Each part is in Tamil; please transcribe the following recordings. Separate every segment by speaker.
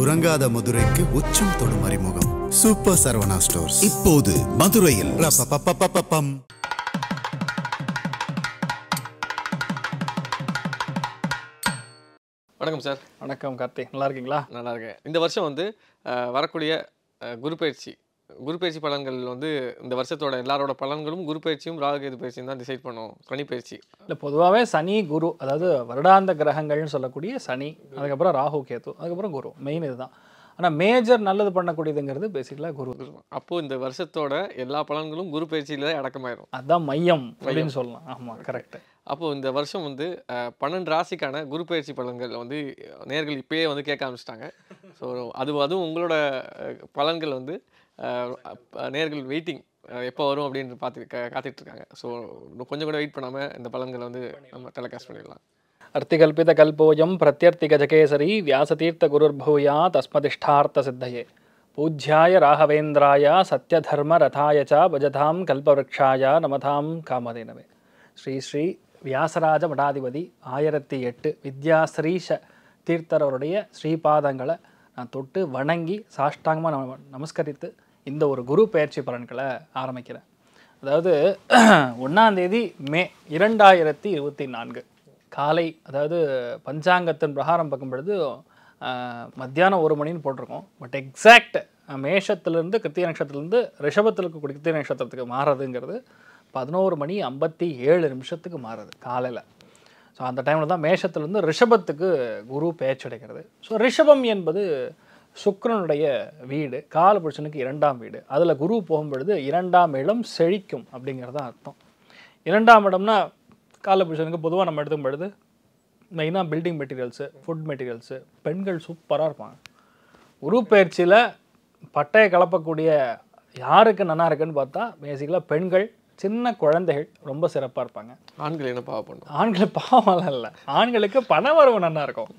Speaker 1: உறங்காத மதுரைக்கு உச்சம் தொடும் அறிமுகம் சூப்பர் சரவணா ஸ்டோர்ஸ் இப்போது
Speaker 2: மதுரையில் வணக்கம் சார் வணக்கம் கார்த்திக் நல்லா இருக்கீங்களா நல்லா இருக்கேன் இந்த வருஷம் வந்து வரக்கூடிய குரு பயிற்சி பயிற்சி பலன்கள் வந்து இந்த வருஷத்தோட எல்லாரோட பலன்களும் பயிற்சியும் ராகுகேது பயிற்சியும் தான் டிசைட் பண்ணும் சனி பயிற்சி
Speaker 1: இல்லை பொதுவாகவே சனி குரு அதாவது வருடாந்த கிரகங்கள்னு சொல்லக்கூடிய சனி அதுக்கப்புறம் ராகு கேது அதுக்கப்புறம் குரு மெயின் இதுதான் ஆனால் மேஜர் நல்லது பண்ணக்கூடியதுங்கிறது பேசிக்கலாக குரு
Speaker 2: அப்போது இந்த வருஷத்தோட எல்லா பலன்களும் குரு பயிற்சியில் தான் அடக்கமாயிரும்
Speaker 1: அதுதான் மையம் அப்படின்னு
Speaker 2: சொல்லலாம் ஆமாம் கரெக்டு அப்போது இந்த வருஷம் வந்து பன்னெண்டு ராசிக்கான குரு பயிற்சி பலன்கள் வந்து நேர்கள் இப்பயே வந்து கேட்க ஆரம்பிச்சிட்டாங்க ஸோ அது அதுவும் உங்களோட பலன்கள் வந்து நேர்கள் வெயிட்டிங் எப்போ வரும் அப்படின்னு பார்த்து இருக்காங்க ஸோ கொஞ்சம் கூட வெயிட் பண்ணாமல் இந்த பலன்களை வந்து நம்ம டெலிகாஸ்ட் பண்ணிடலாம்
Speaker 1: அர்த்திகல்பித கல்போஜம் பிரத்யர்த்தி கஜகேசரி வியாசதீர்த்த குருர்பூயா தஸ்மதிஷ்டார்த்த சித்தையே பூஜ்யாய ராகவேந்திராய சத்யதர்ம ரதாய ச பஜதாம் கல்பவருக்ஷாய நமதாம் காமதேனவே ஸ்ரீ ஸ்ரீ வியாசராஜ மடாதிபதி ஆயிரத்தி எட்டு வித்யாஸ்ரீஷ தீர்த்தரவருடைய ஸ்ரீபாதங்களை நான் தொட்டு வணங்கி சாஷ்டாங்கமாக நம நமஸ்கரித்து இந்த ஒரு குரு பயிற்சி பலன்களை ஆரம்பிக்கிறேன் அதாவது ஒன்றாந்தேதி மே இரண்டாயிரத்தி இருபத்தி நான்கு காலை அதாவது பஞ்சாங்கத்தின் பிரகாரம் பார்க்கும் பொழுது மத்தியானம் ஒரு மணின்னு போட்டிருக்கோம் பட் எக்ஸாக்ட் மேஷத்துலேருந்து கிருத்திய நட்சத்திரத்துலேருந்து ரிஷபத்தில் இருக்கக்கூடிய கிருத்திய நட்சத்திரத்துக்கு மாறுறதுங்கிறது பதினோரு மணி ஐம்பத்தி ஏழு நிமிஷத்துக்கு மாறுது காலையில் ஸோ அந்த டைமில் தான் மேஷத்துலேருந்து ரிஷபத்துக்கு குரு அடைக்கிறது ஸோ ரிஷபம் என்பது சுக்கரனுடைய வீடு காலபுருஷனுக்கு இரண்டாம் வீடு அதில் குரு போகும்பொழுது இரண்டாம் இடம் செழிக்கும் அப்படிங்கிறது தான் அர்த்தம் இரண்டாம் இடம்னா காலபுருஷனுக்கு பொதுவாக நம்ம எடுத்துக்கும் பொழுது மெயினாக பில்டிங் மெட்டீரியல்ஸு ஃபுட் மெட்டீரியல்ஸு பெண்கள் சூப்பராக இருப்பாங்க குரு பயிற்சியில் பட்டையை கலப்பக்கூடிய யாருக்கு நல்லா இருக்குன்னு பார்த்தா பேசிக்கலாக பெண்கள் சின்ன குழந்தைகள் ரொம்ப சிறப்பாக இருப்பாங்க ஆண்கள் என்ன பாவம் பண்ணும் ஆண்களை பாவம்லாம் இல்லை ஆண்களுக்கு பண வரவு நல்லா இருக்கும்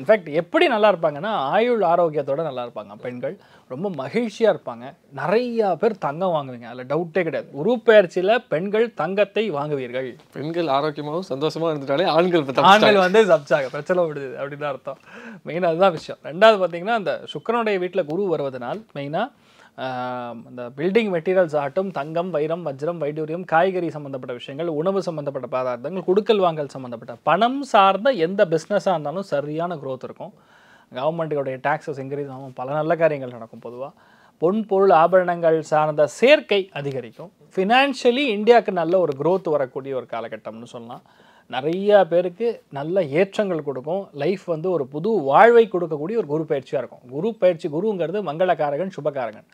Speaker 1: இன்ஃபேக்ட் எப்படி நல்லா இருப்பாங்கன்னா ஆயுள் ஆரோக்கியத்தோடு நல்லா இருப்பாங்க பெண்கள் ரொம்ப மகிழ்ச்சியாக இருப்பாங்க நிறையா பேர் தங்கம் வாங்குவீங்க அதில் டவுட்டே கிடையாது உருப்பெயர்ச்சியில் பெண்கள் தங்கத்தை வாங்குவீர்கள் பெண்கள் ஆரோக்கியமாகவும் சந்தோஷமாக இருந்துட்டாலே
Speaker 2: ஆண்கள் ஆண்கள் வந்து
Speaker 1: சப்ஜாக பிரச்சனை விடுது அப்படின்னு அர்த்தம் மெயினாக அதுதான் விஷயம் ரெண்டாவது பார்த்தீங்கன்னா அந்த சுக்கரனுடைய வீட்டில் குரு வருவதனால் மெயினாக இந்த பில்டிங் மெட்டீரியல்ஸ் ஆகட்டும் தங்கம் வைரம் வஜ்ரம் வைடூரியம் காய்கறி சம்மந்தப்பட்ட விஷயங்கள் உணவு சம்மந்தப்பட்ட பதார்த்தங்கள் கொடுக்கல் வாங்கல் சம்மந்தப்பட்ட பணம் சார்ந்த எந்த பிஸ்னஸாக இருந்தாலும் சரியான க்ரோத் இருக்கும் கவர்மெண்ட்டுடைய டேக்ஸஸ் இன்க்ரீஸ் ஆகும் பல நல்ல காரியங்கள் நடக்கும் பொதுவாக பொன் பொருள் ஆபரணங்கள் சார்ந்த சேர்க்கை அதிகரிக்கும் ஃபினான்ஷியலி இந்தியாவுக்கு நல்ல ஒரு க்ரோத் வரக்கூடிய ஒரு காலகட்டம்னு சொல்லலாம் நிறையா பேருக்கு நல்ல ஏற்றங்கள் கொடுக்கும் லைஃப் வந்து ஒரு புது வாழ்வை கொடுக்கக்கூடிய ஒரு குரு பயிற்சியாக இருக்கும் குரு பயிற்சி குருங்கிறது மங்களக்காரகன் சுபகாரகன்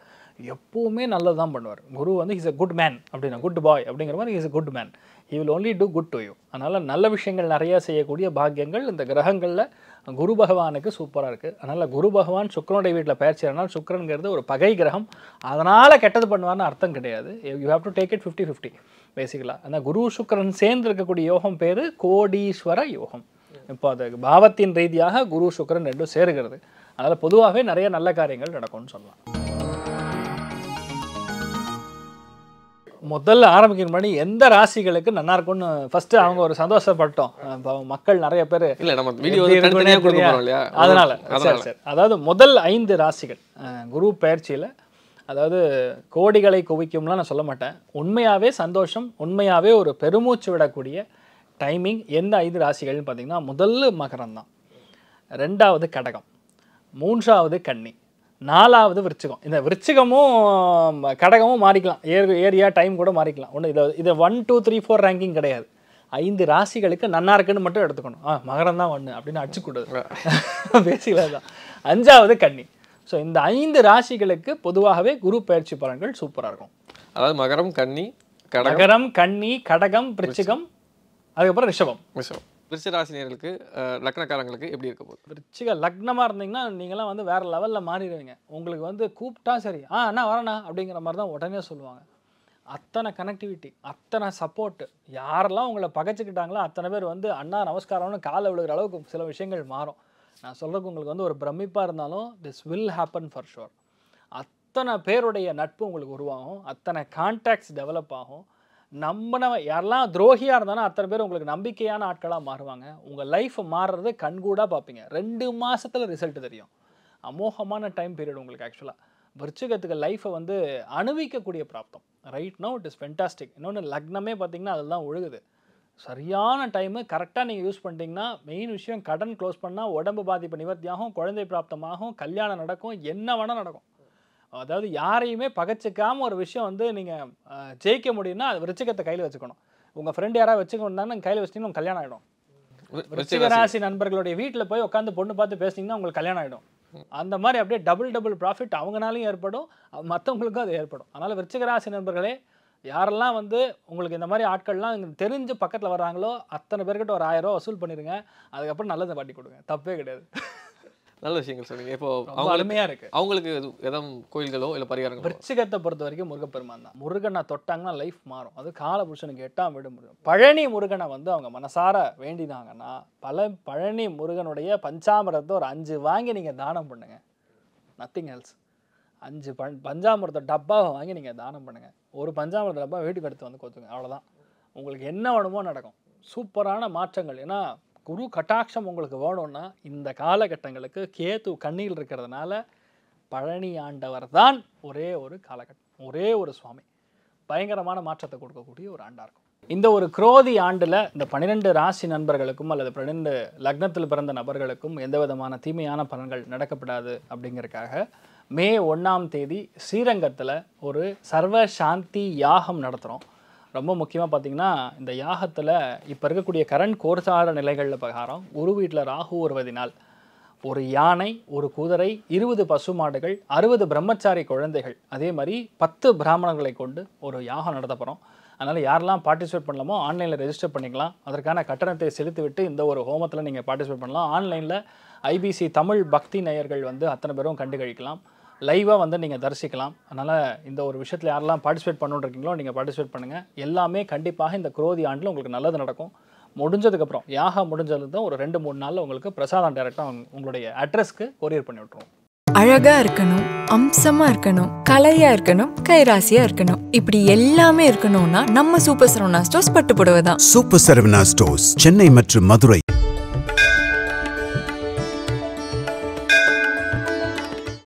Speaker 1: எப்போவுமே நல்லது தான் பண்ணுவார் குரு வந்து இஸ் அ குட் மேன் அப்படின்னா குட் பாய் அப்படிங்கிற மாதிரி is a good man he will only do good to you அதனால் நல்ல விஷயங்கள் நிறையா செய்யக்கூடிய பாக்கியங்கள் இந்த கிரகங்களில் குரு பகவானுக்கு சூப்பராக இருக்குது அதனால் குரு பகவான் சுக்கரனுடைய வீட்டில் பயிற்சினால் சுக்கரனுங்கிறது ஒரு பகை கிரகம் அதனால் கெட்டது பண்ணுவான்னு அர்த்தம் கிடையாது you have to take it fifty fifty பேசிக்கலாம் அந்த குரு சுக்கரன் சேர்ந்து இருக்கக்கூடிய யோகம் பேர் கோடீஸ்வர யோகம் இப்போ அது பாவத்தின் ரீதியாக குரு சுக்கரன் ரெண்டும் சேருகிறது அதனால் பொதுவாகவே நிறைய நல்ல காரியங்கள் நடக்கும்னு சொல்லலாம் முதல்ல ஆரம்பிக்கிற மணி எந்த ராசிகளுக்கு நல்லா இருக்கும்னு ஃபர்ஸ்ட் அவங்க ஒரு சந்தோஷப்பட்டோம் மக்கள் நிறைய பேர் இல்ல நம்ம வீடியோ அதனால சரி சரி அதாவது முதல் ஐந்து ராசிகள் குரு பயிற்சியில் அதாவது கோடிகளை குவிக்கும்லாம் நான் சொல்ல மாட்டேன் உண்மையாகவே சந்தோஷம் உண்மையாகவே ஒரு பெருமூச்சு விடக்கூடிய டைமிங் எந்த ஐந்து ராசிகள்னு பார்த்திங்கன்னா முதல் மகரம் தான் ரெண்டாவது கடகம் மூன்றாவது கன்னி நாலாவது விருச்சிகம் இந்த விருச்சிகமும் கடகமும் மாறிக்கலாம் ஏர் ஏரியா டைம் கூட மாறிக்கலாம் ஒன்று இதை இதை one two three four ranking கிடையாது ஐந்து ராசிகளுக்கு நன்னா இருக்குன்னு மட்டும் எடுத்துக்கணும் ஆ மகரம் தான் ஒன்று அப்படின்னு அடிச்சு கொடுக்குறேன் பேசிக்கலாம் தான் அஞ்சாவது கன்னி ஸோ இந்த ஐந்து ராசிகளுக்கு பொதுவாகவே குரு பயிற்சி பலன்கள் சூப்பராக இருக்கும்
Speaker 2: அதாவது மகரம் கன்னி மகரம் கன்னி கடகம் பிரச்சிகம் அதுக்கப்புறம் ரிஷபம் ரிஷபம் விருச்சிக ராசினியர்களுக்கு லக்னக்காரங்களுக்கு எப்படி இருக்க போகுது விருச்சிக லக்னமாக இருந்தீங்கன்னா நீங்களாம் வந்து வேறு
Speaker 1: லெவலில் மாறிடுவீங்க உங்களுக்கு வந்து கூப்பிட்டா சரி ஆ அண்ணா வரண்ணா அப்படிங்கிற மாதிரி தான் உடனே சொல்லுவாங்க அத்தனை கனெக்டிவிட்டி அத்தனை சப்போர்ட்டு யாரெல்லாம் உங்களை பகைச்சிக்கிட்டாங்களோ அத்தனை பேர் வந்து அண்ணா நமஸ்காரம்னு காலை விழுகிற அளவுக்கு சில விஷயங்கள் மாறும் நான் சொல்கிறதுக்கு உங்களுக்கு வந்து ஒரு பிரமிப்பாக இருந்தாலும் this will happen for sure அத்தனை பேருடைய நட்பு உங்களுக்கு உருவாகும் அத்தனை கான்டாக்ட்ஸ் டெவலப் ஆகும் நம்ம யாரெல்லாம் துரோகியாக இருந்தாலும் அத்தனை பேர் உங்களுக்கு நம்பிக்கையான ஆட்களாக மாறுவாங்க உங்கள் லைஃப் மாறுறது கண்கூடாக பார்ப்பீங்க ரெண்டு மாதத்தில் ரிசல்ட் தெரியும் அமோகமான டைம் பீரியட் உங்களுக்கு ஆக்சுவலாக விருச்சிகத்துக்கு லைஃப்பை வந்து அணுவிக்கக்கூடிய பிராப்தம் right no it is fantastic இன்னொன்று லக்னமே பார்த்திங்கன்னா அதில் தான் ஒழுகுது சரியான டைமு கரெக்டாக நீங்கள் யூஸ் பண்ணிட்டீங்கன்னா மெயின் விஷயம் கடன் க்ளோஸ் பண்ணால் உடம்பு பாதிப்பு நிவர்த்தியாகும் குழந்தை பிராப்தமாகும் கல்யாணம் நடக்கும் என்ன வேணால் நடக்கும் அதாவது யாரையுமே பகச்சிக்காமல் ஒரு விஷயம் வந்து நீங்கள் ஜெயிக்க முடியும்னா அது விருச்சிக்கத்தை கையில் வச்சுக்கணும் உங்கள் ஃப்ரெண்டு யாராவது வச்சுக்கணுன்னா நீங்கள் கையில் வச்சிட்டிங்கன்னா கல்யாணம் ஆகிடும் ராசி நண்பர்களுடைய வீட்டில் போய் உட்காந்து பொண்ணு பார்த்து பேசினீங்கன்னா உங்களுக்கு கல்யாணம் ஆகிடும் அந்த மாதிரி அப்படியே டபுள் டபுள் ப்ராஃபிட் அவங்கனாலையும் ஏற்படும் மற்றவங்களுக்கும் அது ஏற்படும் அதனால் ராசி நண்பர்களே யாரெல்லாம் வந்து உங்களுக்கு இந்த மாதிரி ஆட்கள்லாம் தெரிஞ்சு பக்கத்தில் வர்றாங்களோ அத்தனை பேர்கிட்ட ஒரு ஆயிரம் ரூபா வசூல் பண்ணிடுங்க அதுக்கப்புறம் நல்லதை பாட்டி கொடுங்க தப்பே கிடையாது
Speaker 2: நல்ல விஷயங்கள் சொன்னீங்க இப்போ அவங்க அருமையாக இருக்குது அவங்களுக்கு எதாவது கோயில்களோ இல்லை பரிகாரங்கள்
Speaker 1: விருச்சிகத்தை பொறுத்த வரைக்கும் முருகப்பெருமான் தான் முருகனை தொட்டாங்கன்னா லைஃப் மாறும் அது காலபுருஷனுக்கு எட்டாம் வீடு முருகன் பழனி முருகனை வந்து அவங்க மனசார வேண்டினாங்கன்னா பல பழனி முருகனுடைய பஞ்சாமிரத்தை ஒரு அஞ்சு வாங்கி நீங்கள் தானம் பண்ணுங்கள் நத்திங் எல்ஸ் அஞ்சு பஞ்சாமிரத்தை டப்பாவை வாங்கி நீங்கள் தானம் பண்ணுங்கள் ஒரு பஞ்சாமிரத டப்பா வீட்டுக்கு எடுத்து வந்து கொத்துங்க அவ்வளோதான் உங்களுக்கு என்ன வேணுமோ நடக்கும் சூப்பரான மாற்றங்கள் ஏன்னா குரு கட்டாட்சம் உங்களுக்கு வேணும்னா இந்த காலகட்டங்களுக்கு கேத்து கண்ணியில் இருக்கிறதுனால பழனி ஆண்டவர் தான் ஒரே ஒரு காலகட்டம் ஒரே ஒரு சுவாமி பயங்கரமான மாற்றத்தை கொடுக்கக்கூடிய ஒரு ஆண்டாக இருக்கும் இந்த ஒரு குரோதி ஆண்டில் இந்த பன்னிரெண்டு ராசி நண்பர்களுக்கும் அல்லது பன்னிரெண்டு லக்னத்தில் பிறந்த நபர்களுக்கும் எந்த விதமான தீமையான பலன்கள் நடக்கப்படாது அப்படிங்கிறக்காக மே ஒன்றாம் தேதி ஸ்ரீரங்கத்தில் ஒரு சர்வ சாந்தி யாகம் நடத்துகிறோம் ரொம்ப முக்கியமாக பார்த்திங்கன்னா இந்த யாகத்தில் இப்போ இருக்கக்கூடிய கரண்ட் கோர்சார நிலைகளில் பிரகாரம் ஒரு வீட்டில் ராகு ஒருவதி ஒரு யானை ஒரு குதிரை இருபது பசு மாடுகள் அறுபது பிரம்மச்சாரி குழந்தைகள் அதே மாதிரி பத்து பிராமணர்களை கொண்டு ஒரு யாகம் நடத்த போகிறோம் அதனால் யாரெல்லாம் பார்ட்டிசிபேட் பண்ணலாமோ ஆன்லைனில் ரெஜிஸ்டர் பண்ணிக்கலாம் அதற்கான கட்டணத்தை செலுத்திவிட்டு இந்த ஒரு ஹோமத்தில் நீங்கள் பார்ட்டிசிபேட் பண்ணலாம் ஆன்லைனில் ஐபிசி தமிழ் பக்தி நேயர்கள் வந்து அத்தனை பேரும் கண்டு கழிக்கலாம் லைவாக வந்து நீங்கள் தரிசிக்கலாம் அதனால் இந்த ஒரு விஷயத்தில் யாரெல்லாம் பார்ட்டிசிபேட் இருக்கீங்களோ நீங்கள் பார்ட்டிசிபேட் பண்ணுங்கள் எல்லாமே கண்டிப்பாக இந்த குரோதி ஆண்டில் உங்களுக்கு நல்லது நடக்கும் முடிஞ்சதுக்கப்புறம் யாக முடிஞ்சது தான் ஒரு ரெண்டு மூணு நாளில் உங்களுக்கு பிரசாதம் டேரெக்டாக உங்களுடைய அட்ரஸ்க்கு கொரியர் பண்ணி விட்ருவோம் அழகா இருக்கணும் அம்சமா இருக்கணும் கலையா இருக்கணும் கைராசியா இருக்கணும் இப்படி எல்லாமே இருக்கணும்னா நம்ம சூப்பர் சரவணா ஸ்டோர்ஸ் பட்டு புடவை
Speaker 2: தான் சூப்பர் சரவணா ஸ்டோர்ஸ் சென்னை மற்றும் மதுரை